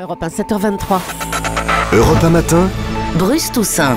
Europe 1, 7h23. Europe 1 matin. Bruce Toussaint.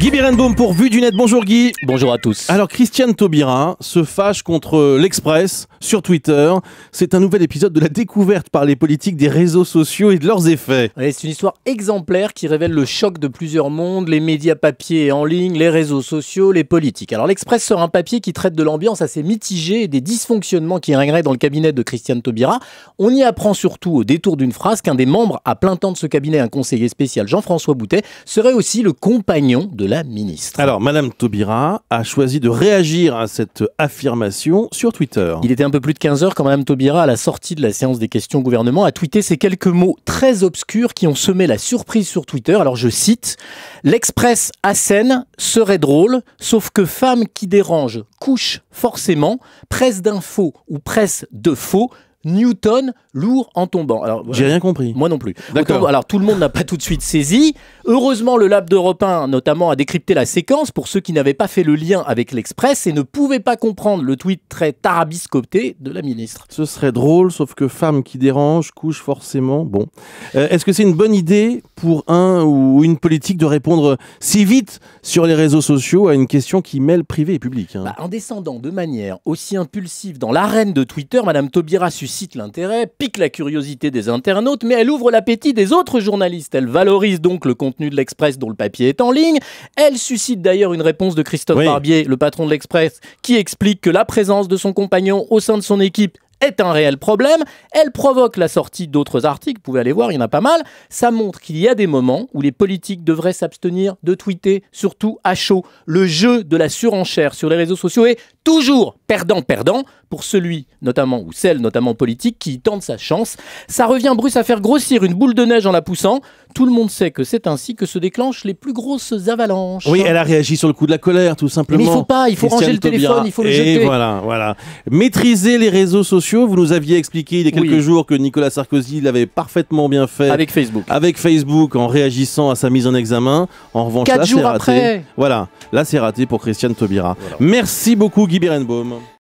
Guy Birenbaum pour Vue du Net. Bonjour Guy. Bonjour à tous. Alors Christiane Taubira se fâche contre l'Express sur Twitter. C'est un nouvel épisode de la découverte par les politiques des réseaux sociaux et de leurs effets. c'est une histoire exemplaire qui révèle le choc de plusieurs mondes, les médias papier et en ligne, les réseaux sociaux, les politiques. Alors l'Express sort un papier qui traite de l'ambiance assez mitigée et des dysfonctionnements qui régneraient dans le cabinet de Christiane Taubira. On y apprend surtout au détour d'une phrase qu'un des membres à plein temps de ce cabinet, un conseiller spécial Jean-François Boutet, serait aussi le compagnon de ministre. Alors, Madame Taubira a choisi de réagir à cette affirmation sur Twitter. Il était un peu plus de 15 heures quand Madame Taubira, à la sortie de la séance des questions au gouvernement, a tweeté ces quelques mots très obscurs qui ont semé la surprise sur Twitter. Alors, je cite L'Express à Seine serait drôle, sauf que femme qui dérange couche forcément, presse d'infos ou presse de faux Newton lourd en tombant. Alors, J'ai rien compris. Moi non plus. alors tout le monde n'a pas tout de suite saisi. Heureusement, le Lab d'Europe 1 notamment a décrypté la séquence pour ceux qui n'avaient pas fait le lien avec l'Express et ne pouvaient pas comprendre le tweet très tarabiscopté de la ministre. Ce serait drôle, sauf que femme qui dérange couche forcément. Bon. Euh, est-ce que c'est une bonne idée pour un ou une politique de répondre si vite sur les réseaux sociaux à une question qui mêle privé et public hein bah, En descendant de manière aussi impulsive dans l'arène de Twitter, Madame Taubira suscite suscite l'intérêt, pique la curiosité des internautes, mais elle ouvre l'appétit des autres journalistes. Elle valorise donc le contenu de l'Express dont le papier est en ligne. Elle suscite d'ailleurs une réponse de Christophe Barbier, le patron de l'Express, qui explique que la présence de son compagnon au sein de son équipe est un réel problème. Elle provoque la sortie d'autres articles. Vous pouvez aller voir, il y en a pas mal. Ça montre qu'il y a des moments où les politiques devraient s'abstenir de tweeter, surtout à chaud. Le jeu de la surenchère sur les réseaux sociaux est toujours perdant-perdant pour celui, notamment, ou celle, notamment politique, qui tente sa chance. Ça revient Bruce à faire grossir une boule de neige en la poussant. Tout le monde sait que c'est ainsi que se déclenchent les plus grosses avalanches. Oui, elle a réagi sur le coup de la colère, tout simplement. Mais il faut pas, il faut ranger le téléphone, il faut le Et voilà, voilà. Maîtriser les réseaux sociaux vous nous aviez expliqué il y a quelques jours que Nicolas Sarkozy l'avait parfaitement bien fait. Avec Facebook. Avec Facebook, en réagissant à sa mise en examen. En revanche, là, c'est raté. Voilà, là, c'est raté pour Christiane Taubira. Merci beaucoup, Guy Berenbaum.